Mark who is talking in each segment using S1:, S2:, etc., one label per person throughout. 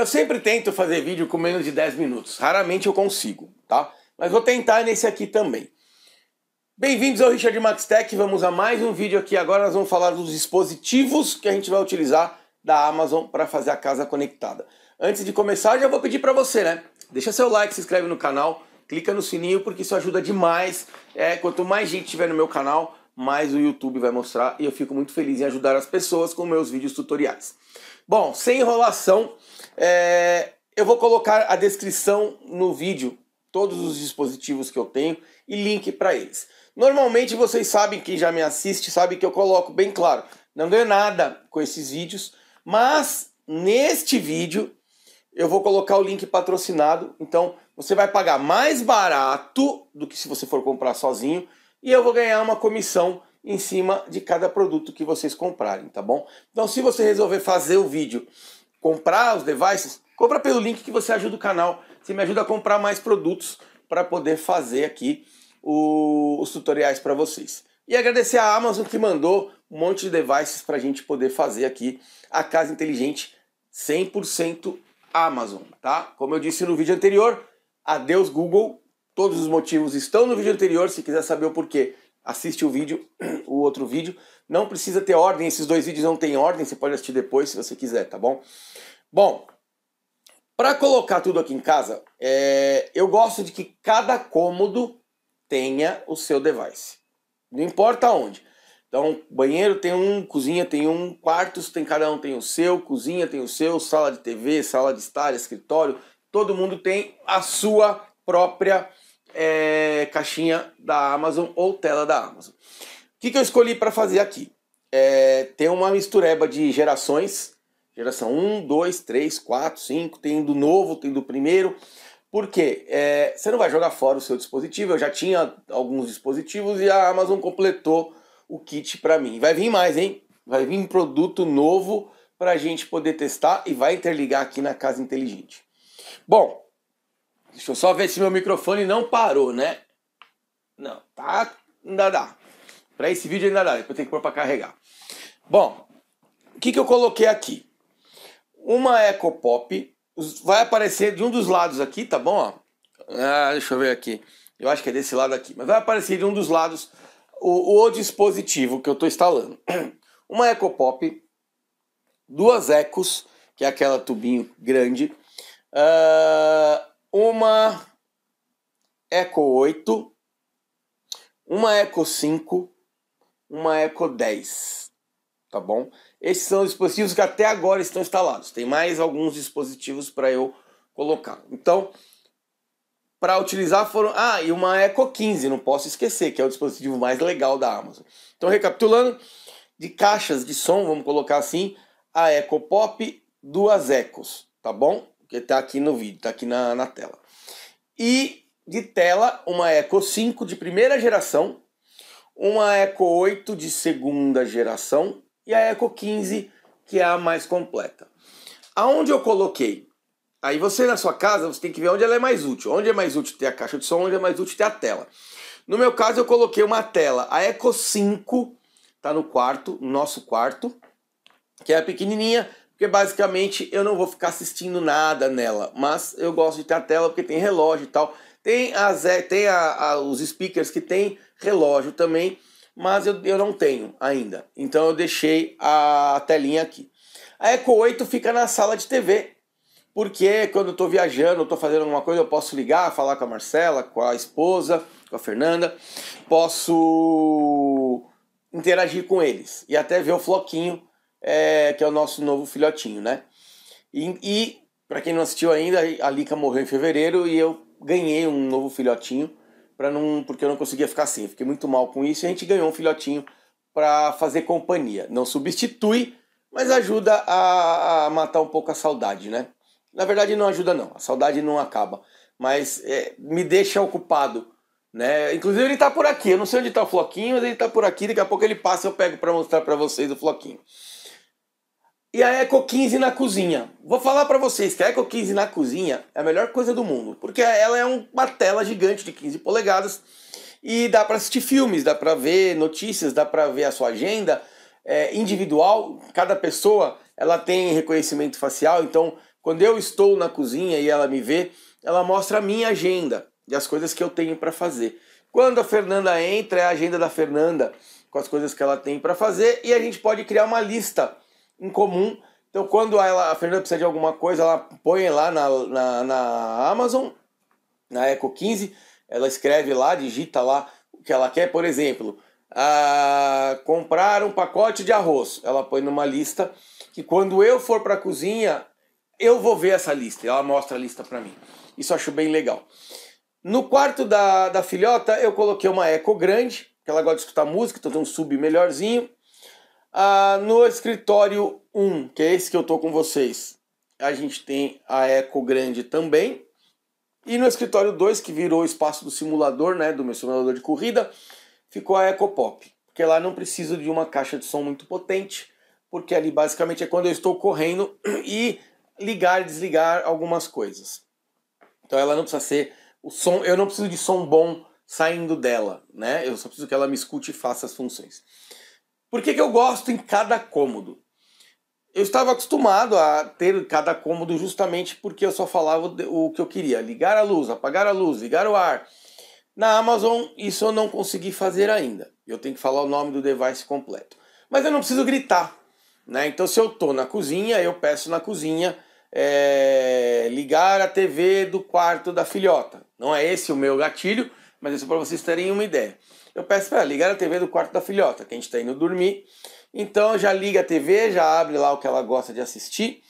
S1: Eu sempre tento fazer vídeo com menos de 10 minutos. Raramente eu consigo, tá? Mas vou tentar nesse aqui também. Bem-vindos ao Richard Max Tech. Vamos a mais um vídeo aqui. Agora nós vamos falar dos dispositivos que a gente vai utilizar da Amazon para fazer a casa conectada. Antes de começar, já vou pedir para você, né? Deixa seu like, se inscreve no canal, clica no sininho porque isso ajuda demais. É, quanto mais gente tiver no meu canal, mais o YouTube vai mostrar e eu fico muito feliz em ajudar as pessoas com meus vídeos tutoriais. Bom, sem enrolação, é... eu vou colocar a descrição no vídeo, todos os dispositivos que eu tenho e link para eles. Normalmente vocês sabem, quem já me assiste sabe que eu coloco bem claro, não ganho nada com esses vídeos, mas neste vídeo eu vou colocar o link patrocinado, então você vai pagar mais barato do que se você for comprar sozinho, e eu vou ganhar uma comissão em cima de cada produto que vocês comprarem, tá bom? Então, se você resolver fazer o vídeo, comprar os devices, compra pelo link que você ajuda o canal. Você me ajuda a comprar mais produtos para poder fazer aqui o, os tutoriais para vocês. E agradecer a Amazon que mandou um monte de devices para a gente poder fazer aqui a casa inteligente 100% Amazon, tá? Como eu disse no vídeo anterior, adeus Google, Todos os motivos estão no vídeo anterior. Se quiser saber o porquê, assiste o vídeo, o outro vídeo. Não precisa ter ordem, esses dois vídeos não têm ordem, você pode assistir depois se você quiser, tá bom? Bom, para colocar tudo aqui em casa, é, eu gosto de que cada cômodo tenha o seu device. Não importa onde. Então, banheiro tem um, cozinha tem um, quartos tem cada um tem o seu, cozinha tem o seu, sala de TV, sala de estar, escritório, todo mundo tem a sua própria é, caixinha da Amazon ou tela da Amazon. O que, que eu escolhi para fazer aqui? É, tem uma mistureba de gerações, geração 1, 2, 3, 4, 5, tem do novo, tem do primeiro, porque é, você não vai jogar fora o seu dispositivo, eu já tinha alguns dispositivos e a Amazon completou o kit para mim. Vai vir mais, hein? Vai vir um produto novo para a gente poder testar e vai interligar aqui na Casa Inteligente. Bom, Deixa eu só ver se meu microfone não parou, né? Não, tá. Ainda dá. Para esse vídeo ainda dá, depois tem que pôr para carregar. Bom, o que, que eu coloquei aqui? Uma Eco Pop. Vai aparecer de um dos lados aqui, tá bom? Ó. Ah, deixa eu ver aqui. Eu acho que é desse lado aqui. Mas vai aparecer de um dos lados o, o dispositivo que eu estou instalando. Uma Eco Pop. Duas Ecos, que é aquela tubinho grande. Uh, uma Eco 8, uma Eco 5, uma Eco 10, tá bom? Esses são os dispositivos que até agora estão instalados. Tem mais alguns dispositivos para eu colocar. Então, para utilizar foram. Ah, e uma Eco 15, não posso esquecer, que é o dispositivo mais legal da Amazon. Então, recapitulando, de caixas de som, vamos colocar assim, a Eco Pop, duas Ecos, tá bom? que tá aqui no vídeo, tá aqui na, na tela. E de tela, uma Eco 5 de primeira geração, uma Eco 8 de segunda geração e a Eco 15, que é a mais completa. Aonde eu coloquei? Aí você na sua casa, você tem que ver onde ela é mais útil. Onde é mais útil ter a caixa de som, onde é mais útil ter a tela. No meu caso, eu coloquei uma tela. A Eco 5 tá no quarto, no nosso quarto, que é a pequenininha, porque basicamente eu não vou ficar assistindo nada nela, mas eu gosto de ter a tela porque tem relógio e tal. Tem, as, tem a, a, os speakers que tem relógio também, mas eu, eu não tenho ainda. Então eu deixei a telinha aqui. A Eco 8 fica na sala de TV, porque quando eu estou viajando, estou fazendo alguma coisa, eu posso ligar, falar com a Marcela, com a esposa, com a Fernanda, posso interagir com eles e até ver o floquinho é, que é o nosso novo filhotinho, né? E, e para quem não assistiu ainda, a Lika morreu em fevereiro e eu ganhei um novo filhotinho para não, porque eu não conseguia ficar sem, fiquei muito mal com isso. E a gente ganhou um filhotinho para fazer companhia. Não substitui, mas ajuda a, a, matar um pouco a saudade, né? Na verdade, não ajuda não. A saudade não acaba, mas é, me deixa ocupado. Né? Inclusive ele tá por aqui, eu não sei onde tá o Floquinho, mas ele tá por aqui, daqui a pouco ele passa eu pego para mostrar para vocês o Floquinho e a Eco 15 na cozinha. Vou falar para vocês que a Eco 15 na cozinha é a melhor coisa do mundo, porque ela é uma tela gigante de 15 polegadas e dá para assistir filmes, dá para ver notícias, dá para ver a sua agenda é, individual. Cada pessoa ela tem reconhecimento facial, então quando eu estou na cozinha e ela me vê, ela mostra a minha agenda e as coisas que eu tenho para fazer. Quando a Fernanda entra, é a agenda da Fernanda com as coisas que ela tem para fazer e a gente pode criar uma lista comum Então, quando ela, a Fernanda precisa de alguma coisa, ela põe lá na, na, na Amazon, na Eco 15, ela escreve lá, digita lá o que ela quer, por exemplo, a comprar um pacote de arroz. Ela põe numa lista que quando eu for para a cozinha, eu vou ver essa lista. Ela mostra a lista para mim. Isso eu acho bem legal. No quarto da, da filhota, eu coloquei uma eco grande, que ela gosta de escutar música, então tem um sub melhorzinho. Ah, no escritório 1, que é esse que eu estou com vocês, a gente tem a Eco Grande também. E no escritório 2, que virou o espaço do simulador, né, do meu simulador de corrida, ficou a Eco Pop. Porque lá não precisa de uma caixa de som muito potente, porque ali basicamente é quando eu estou correndo e ligar e desligar algumas coisas. Então ela não precisa ser o som, eu não preciso de som bom saindo dela, né? Eu só preciso que ela me escute e faça as funções. Por que, que eu gosto em cada cômodo? Eu estava acostumado a ter cada cômodo justamente porque eu só falava o que eu queria: ligar a luz, apagar a luz, ligar o ar. Na Amazon, isso eu não consegui fazer ainda. Eu tenho que falar o nome do device completo. Mas eu não preciso gritar. Né? Então, se eu estou na cozinha, eu peço na cozinha é, ligar a TV do quarto da filhota. Não é esse o meu gatilho, mas isso é para vocês terem uma ideia. Eu peço para ligar a TV do quarto da filhota, que a gente está indo dormir. Então já liga a TV, já abre lá o que ela gosta de assistir,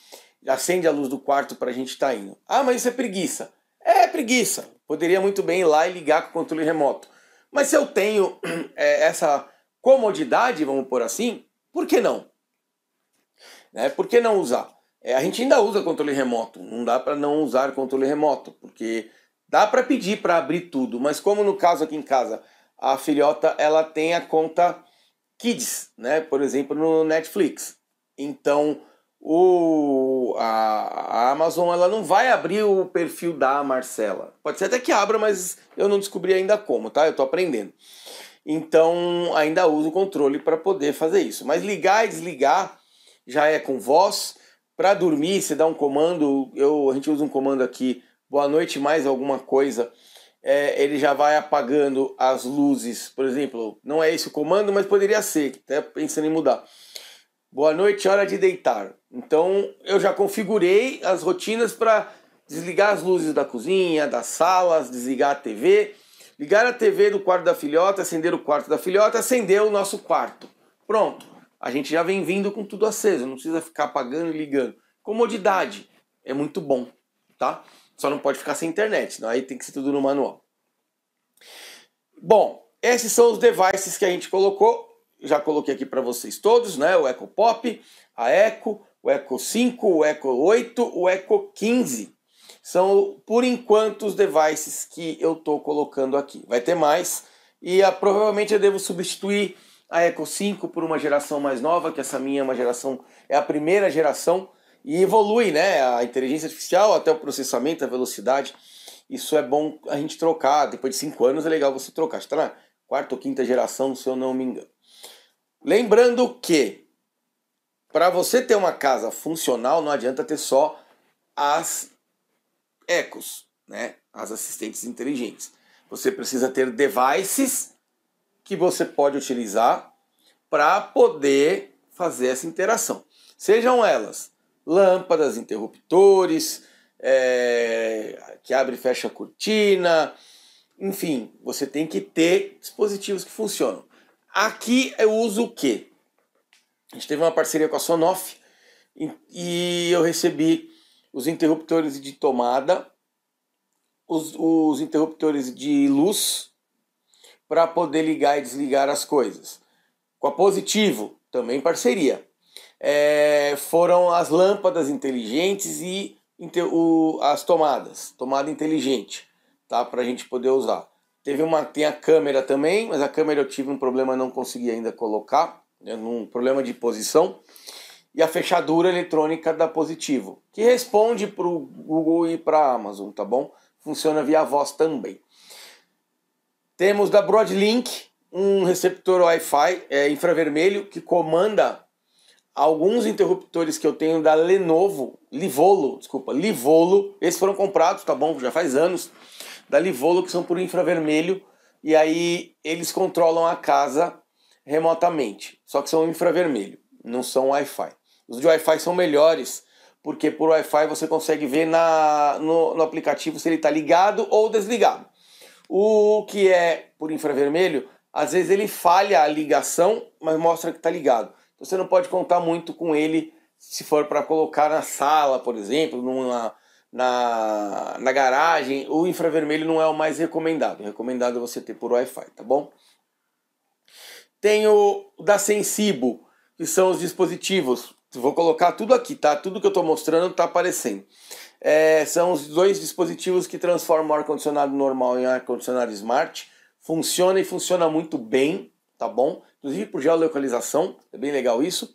S1: acende a luz do quarto para a gente estar tá indo. Ah, mas isso é preguiça. É, é preguiça. Poderia muito bem ir lá e ligar com o controle remoto. Mas se eu tenho é, essa comodidade, vamos por assim, por que não? Né? Por que não usar? É, a gente ainda usa controle remoto, não dá para não usar controle remoto, porque Dá para pedir para abrir tudo, mas como no caso aqui em casa, a filhota ela tem a conta Kids, né? Por exemplo, no Netflix. Então, o, a, a, Amazon ela não vai abrir o perfil da Marcela. Pode ser até que abra, mas eu não descobri ainda como, tá? Eu tô aprendendo. Então, ainda uso o controle para poder fazer isso. Mas ligar e desligar já é com voz. Para dormir, você dá um comando. Eu, a gente usa um comando aqui boa noite, mais alguma coisa, é, ele já vai apagando as luzes, por exemplo. Não é esse o comando, mas poderia ser, até pensando em mudar. Boa noite, hora de deitar. Então eu já configurei as rotinas para desligar as luzes da cozinha, das salas, desligar a TV, ligar a TV do quarto da filhota, acender o quarto da filhota, acender o nosso quarto. Pronto. A gente já vem vindo com tudo aceso, não precisa ficar apagando e ligando. Comodidade é muito bom, tá? Só não pode ficar sem internet, não aí tem que ser tudo no manual. Bom, esses são os devices que a gente colocou. Já coloquei aqui para vocês todos, né? O Echo Pop, a Echo, o Echo 5, o Echo 8, o Echo 15. São, por enquanto, os devices que eu estou colocando aqui. Vai ter mais e a, ah, provavelmente eu devo substituir a Echo 5 por uma geração mais nova, que essa minha é uma geração, é a primeira geração, e evolui, né? A inteligência artificial até o processamento, a velocidade. Isso é bom a gente trocar. Depois de cinco anos é legal você trocar. Está na quarta ou quinta geração, se eu não me engano. Lembrando que para você ter uma casa funcional, não adianta ter só as ecos, né? As assistentes inteligentes. Você precisa ter devices que você pode utilizar para poder fazer essa interação. Sejam elas lâmpadas, interruptores, é, que abre e fecha a cortina, enfim, você tem que ter dispositivos que funcionam. Aqui eu uso o quê? A gente teve uma parceria com a Sonoff e eu recebi os interruptores de tomada, os, os interruptores de luz para poder ligar e desligar as coisas. Com a Positivo, também parceria é, foram as lâmpadas inteligentes e o, as tomadas, tomada inteligente, tá? Para a gente poder usar. Teve uma, tem a câmera também, mas a câmera eu tive um problema, não consegui ainda colocar, né, um problema de posição. E a fechadura eletrônica da Positivo, que responde para o Google e para a Amazon, tá bom? Funciona via voz também. Temos da Broadlink um receptor Wi-Fi é, infravermelho que comanda alguns interruptores que eu tenho da Lenovo, Livolo, desculpa, Livolo, esses foram comprados, tá bom, já faz anos, da Livolo que são por infravermelho e aí eles controlam a casa remotamente, só que são infravermelho, não são Wi-Fi. Os de Wi-Fi são melhores porque por Wi-Fi você consegue ver na, no, no aplicativo se ele está ligado ou desligado. O que é por infravermelho, às vezes ele falha a ligação, mas mostra que está ligado você não pode contar muito com ele se for para colocar na sala, por exemplo, numa, na, na garagem. O infravermelho não é o mais é recomendado. O recomendado é você ter por Wi-Fi, tá bom? Tem o da Sensibo, que são os dispositivos. Vou colocar tudo aqui, tá? Tudo que eu estou mostrando está aparecendo. É, são os dois dispositivos que transformam o ar-condicionado normal em ar-condicionado smart. Funciona e funciona muito bem tá bom? Inclusive por geolocalização, é bem legal isso.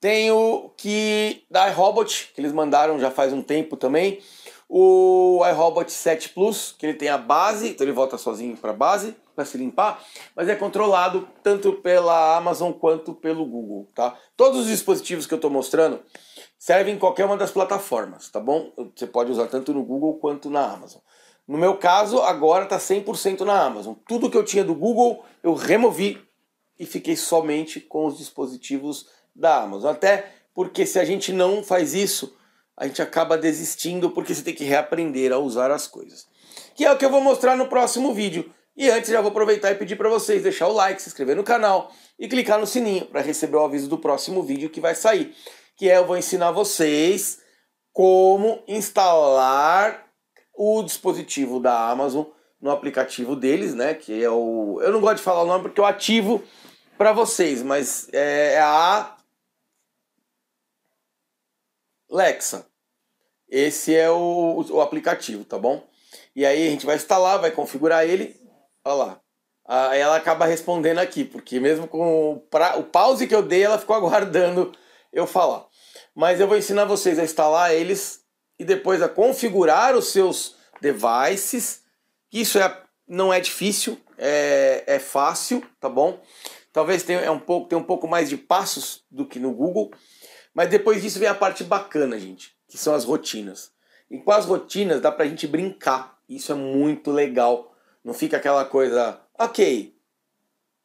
S1: Tem o que da iRobot, que eles mandaram já faz um tempo também. O iRobot 7 Plus, que ele tem a base, então ele volta sozinho para a base para se limpar, mas é controlado tanto pela Amazon quanto pelo Google, tá? Todos os dispositivos que eu estou mostrando servem em qualquer uma das plataformas, tá bom? Você pode usar tanto no Google quanto na Amazon. No meu caso, agora está 100% na Amazon. Tudo que eu tinha do Google, eu removi e fiquei somente com os dispositivos da Amazon. Até porque se a gente não faz isso, a gente acaba desistindo porque você tem que reaprender a usar as coisas. Que é o que eu vou mostrar no próximo vídeo. E antes já vou aproveitar e pedir para vocês deixar o like, se inscrever no canal e clicar no sininho para receber o aviso do próximo vídeo que vai sair, que é eu vou ensinar vocês como instalar o dispositivo da Amazon no aplicativo deles, né? Que é o. Eu não gosto de falar o nome porque eu ativo para vocês, mas é, é a Alexa. Esse é o, o aplicativo, tá bom? E aí a gente vai instalar, vai configurar ele. Olha lá. Aí ela acaba respondendo aqui, porque mesmo com o, pra... o pause que eu dei, ela ficou aguardando eu falar. Mas eu vou ensinar vocês a instalar eles e depois a configurar os seus devices. Isso é, não é difícil, é, é fácil, tá bom? Talvez tenha é um pouco, tenha um pouco mais de passos do que no Google, mas depois disso vem a parte bacana, gente, que são as rotinas. E com as rotinas dá pra gente brincar. Isso é muito legal. Não fica aquela coisa, ok,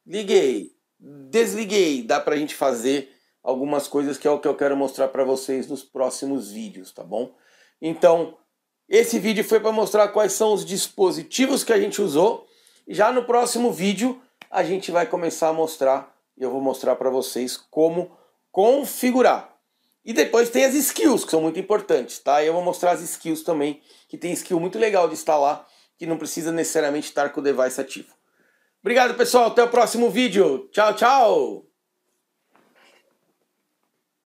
S1: liguei, desliguei. Dá pra gente fazer algumas coisas que é o que eu quero mostrar para vocês nos próximos vídeos, tá bom? Então, esse vídeo foi para mostrar quais são os dispositivos que a gente usou. Já no próximo vídeo a gente vai começar a mostrar, eu vou mostrar para vocês como configurar. E depois tem as skills, que são muito importantes, tá? Eu vou mostrar as skills também, que tem skill muito legal de instalar, que não precisa necessariamente estar com o device ativo. Obrigado, pessoal. Até o próximo vídeo. Tchau, tchau!